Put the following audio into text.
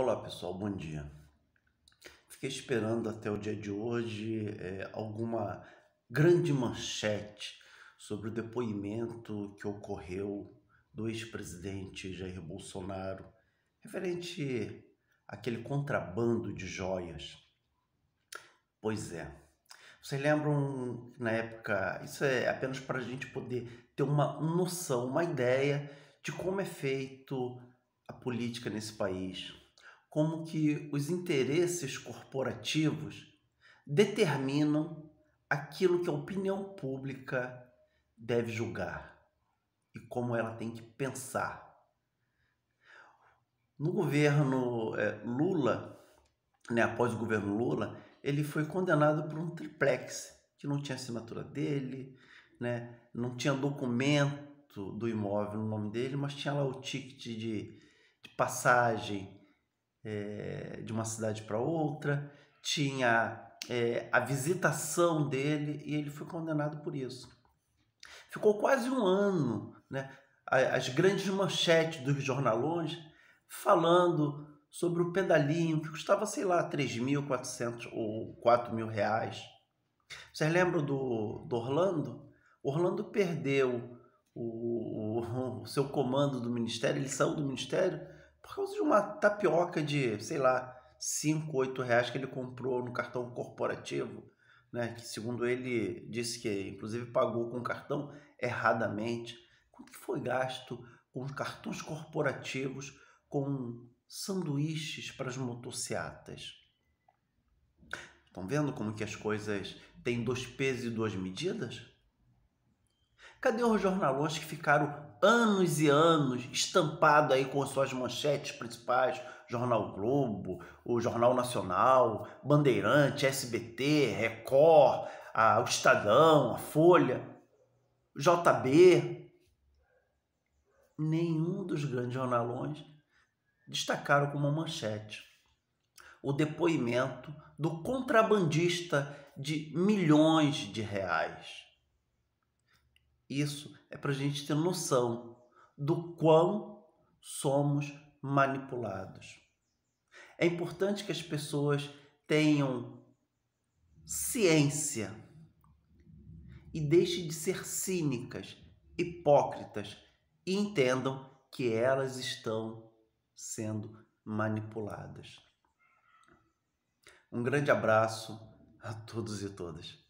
Olá pessoal, bom dia. Fiquei esperando até o dia de hoje é, alguma grande manchete sobre o depoimento que ocorreu do ex-presidente Jair Bolsonaro referente àquele contrabando de joias. Pois é. Vocês lembram na época? Isso é apenas para a gente poder ter uma noção, uma ideia de como é feito a política nesse país como que os interesses corporativos determinam aquilo que a opinião pública deve julgar e como ela tem que pensar. No governo é, Lula, né, após o governo Lula, ele foi condenado por um triplex que não tinha assinatura dele, né, não tinha documento do imóvel no nome dele, mas tinha lá o ticket de, de passagem, é, de uma cidade para outra, tinha é, a visitação dele e ele foi condenado por isso. Ficou quase um ano, né? As grandes manchetes dos jornalões falando sobre o pedalinho que custava, sei lá, 3.400 ou 4 mil reais. Vocês lembram do, do Orlando? Orlando perdeu o, o, o seu comando do ministério, ele saiu do ministério por causa de uma tapioca de, sei lá, 5, 8 reais que ele comprou no cartão corporativo, né? Que segundo ele disse que inclusive pagou com o cartão erradamente. Quanto que foi gasto com os cartões corporativos com sanduíches para as motocicletas? Estão vendo como que as coisas têm dois pesos e duas medidas? Cadê os jornalões que ficaram anos e anos estampado aí com suas manchetes principais, Jornal Globo, o Jornal Nacional, Bandeirante, SBT, Record, a, o Estadão, a Folha, JB. Nenhum dos grandes jornalões destacaram como manchete o depoimento do contrabandista de milhões de reais isso é para a gente ter noção do quão somos manipulados. É importante que as pessoas tenham ciência e deixem de ser cínicas, hipócritas e entendam que elas estão sendo manipuladas. Um grande abraço a todos e todas.